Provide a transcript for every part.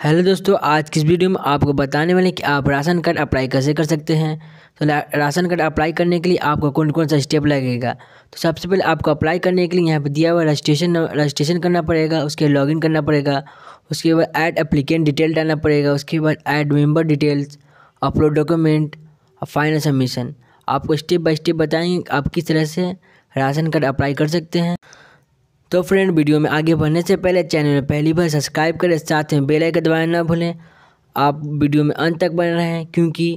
hello दोस्तों आज की इस वीडियो में आपको बताने वाले कि आप राशन कार्ड अप्लाई कैसे कर सकते हैं तो राशन कार्ड अप्लाई करने के लिए आपको कौन कौन सा स्टेप लगेगा तो सबसे पहले आपको अप्लाई करने के लिए यहाँ पर दिया हुआ रजिस्ट्रेशन रजिस्ट्रेशन करना पड़ेगा उसके लॉगिन करना पड़ेगा उसके बाद ऐड अप्लीकेंट डिटेल डालना पड़ेगा उसके बाद add member details upload document और फाइनल सबमिशन आपको स्टेप बाई स्टेप बताएंगे आप किस तरह से राशन कार्ड अप्लाई कर सकते हैं तो फ्रेंड वीडियो में आगे बढ़ने से पहले चैनल में पहली बार सब्सक्राइब करें साथ में बेल आइकन दबाना ना भूलें आप वीडियो में अंत तक बने रहें क्योंकि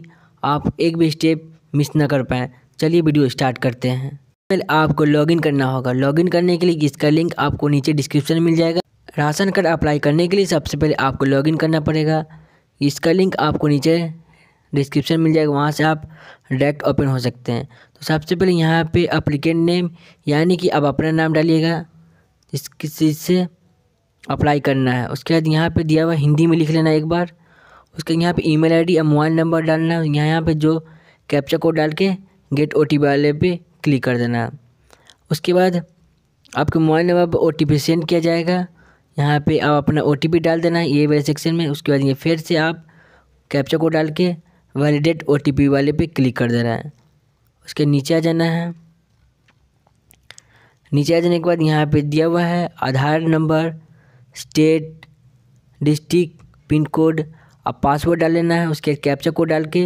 आप एक भी स्टेप मिस ना कर पाएँ चलिए वीडियो स्टार्ट करते हैं पहले आपको लॉगिन करना होगा लॉगिन करने के लिए इसका लिंक आपको नीचे डिस्क्रिप्शन मिल जाएगा राशन कार्ड अप्लाई करने के लिए सबसे पहले आपको लॉगिन करना पड़ेगा इसका लिंक आपको नीचे डिस्क्रिप्शन मिल जाएगा वहाँ से आप डायरेक्ट ओपन हो सकते हैं तो सबसे पहले यहाँ पे अप्लीकेंट नेम यानी कि आप अपना नाम डालिएगा इस किस चीज़ से अप्लाई करना है उसके बाद यहाँ पे दिया हुआ हिंदी में लिख लेना एक बार उसके बाद यहाँ पे ईमेल आईडी या मोबाइल नंबर डालना है यहाँ यहाँ पर जो कैप्चा कोड डाल के गेट ओ वाले पे क्लिक कर देना है उसके बाद आपके मोबाइल नंबर पर ओ टी सेंड किया जाएगा यहाँ पे आप अपना ओ डाल देना है ये वाले सेक्शन में उसके बाद ये फिर से आप कैप्चा कोड डाल के वैलिडेट ओ वाले पर क्लिक कर देना है उसके नीचे आ जाना है नीचे आ जाने के बाद यहाँ पे दिया हुआ है Aadhaar number state district pin code अब पासवर्ड डाल लेना है उसके बाद कैप्चा कोड डाल के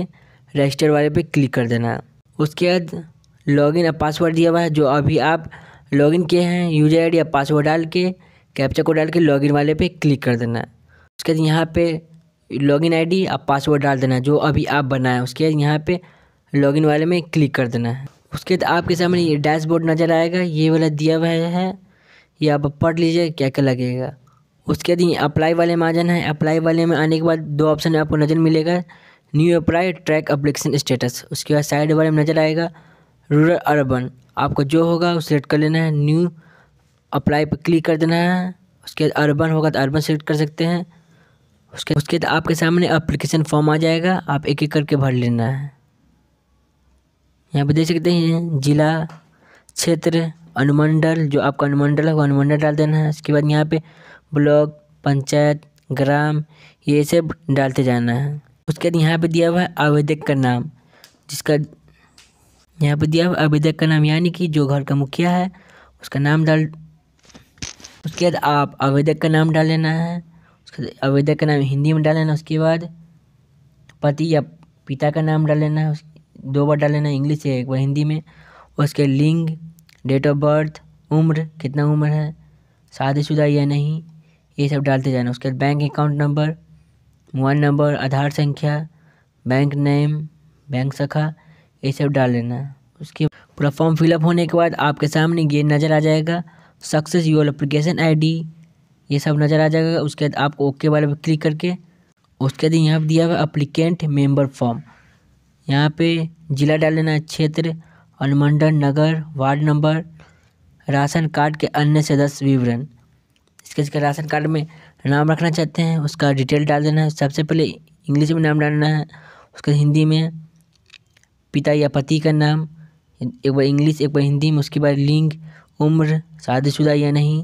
रजिस्टर वाले पे क्लिक कर देना है उसके बाद लॉगिन और पासवर्ड दिया हुआ है जो अभी आप लॉगिन किए हैं यूजर आई या पासवर्ड डाल के कैप्चा को डाल के लॉगिन वाले पे क्लिक कर देना है उसके बाद यहाँ पे लॉगिन आईडी और पासवर्ड डाल देना है जो अभी आप बनाए उसके बाद यहाँ पे लॉगिन वाले में क्लिक कर देना है उसके बाद आपके सामने ये डैशबोर्ड नज़र आएगा ये वाला दिया हुआ है ये आप पढ़ लीजिए क्या क्या लगेगा उसके बाद ये अप्लाई वाले में आ जाना है अप्लाई वाले में आने के बाद दो ऑप्शन आपको नज़र मिलेगा new apply track application status उसके बाद साइड वाले में नज़र आएगा रूरल अर्बन आपको जो होगा वो सिलेक्ट कर लेना है न्यू अप्लाई पर क्लिक कर देना है उसके बाद अर्बन होगा तो अर्बन सेलेक्ट कर सकते हैं उसके उसके बाद आपके सामने अप्लीकेशन फॉर्म आ जाएगा आप एक एक करके भर लेना है यहाँ पे देख सकते हैं जिला क्षेत्र अनुमंडल जो आपका अनुमंडल है वो अनुमंडल डाल देना है उसके बाद यहाँ पे ब्लॉक पंचायत ग्राम ये सब डालते जाना है उसके बाद यहाँ पे दिया हुआ है आवेदक का नाम जिसका यहाँ पे दिया हुआ आवेदक का नाम यानी कि जो घर का मुखिया है उसका नाम डाल उसके बाद आप आवेदक का नाम डाल लेना है उसके आवेदक का नाम हिंदी में डाल लेना उसके बाद पति या पिता का नाम डाल लेना है दो बार डाल लेना इंग्लिश या एक बार हिंदी में उसके लिंग डेट ऑफ बर्थ उम्र कितना उम्र है शादीशुदा या नहीं ये सब डालते जाना उसके बाद bank account number mobile number Aadhaar संख्या बैंक नेम बैंक शाखा ये सब डाल लेना उसके पूरा फॉर्म फिलअप होने के बाद आपके सामने ये नज़र आ जाएगा सक्सेस योर अप्लीकेशन आईडी ये सब नज़र आ जाएगा उसके बाद आपको ओके वाले पर क्लिक करके उसके बाद यहाँ पर दिया हुआ अप्लीकेंट मेंबर फॉर्म यहाँ पे जिला डालना क्षेत्र अनुमंडल नगर वार्ड नंबर राशन कार्ड के अन्य सदस्य विवरण इसके इसके राशन कार्ड में नाम रखना चाहते हैं उसका डिटेल डाल देना है सबसे पहले इंग्लिश में नाम डालना है उसके हिंदी में पिता या पति का नाम एक बार इंग्लिश एक बार हिंदी में उसके बाद लिंग उम्र शादीशुदा या नहीं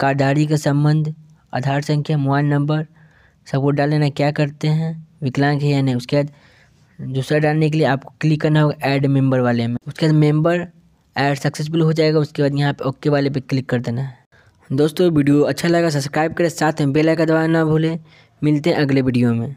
कार्डधारी का संबंध आधार संख्या मोबाइल नंबर सबको डाल लेना क्या करते हैं विकलांग है या नहीं उसके बाद जो दूसरा डालने के लिए आपको क्लिक करना होगा ऐड मेंबर वाले में उसके बाद मेंबर ऐड सक्सेसफुल हो जाएगा उसके बाद यहाँ पे ओके वाले पे क्लिक कर देना है दोस्तों वीडियो अच्छा लगा सब्सक्राइब करें साथ में बेल आइकन दबाना ना भूलें मिलते हैं अगले वीडियो में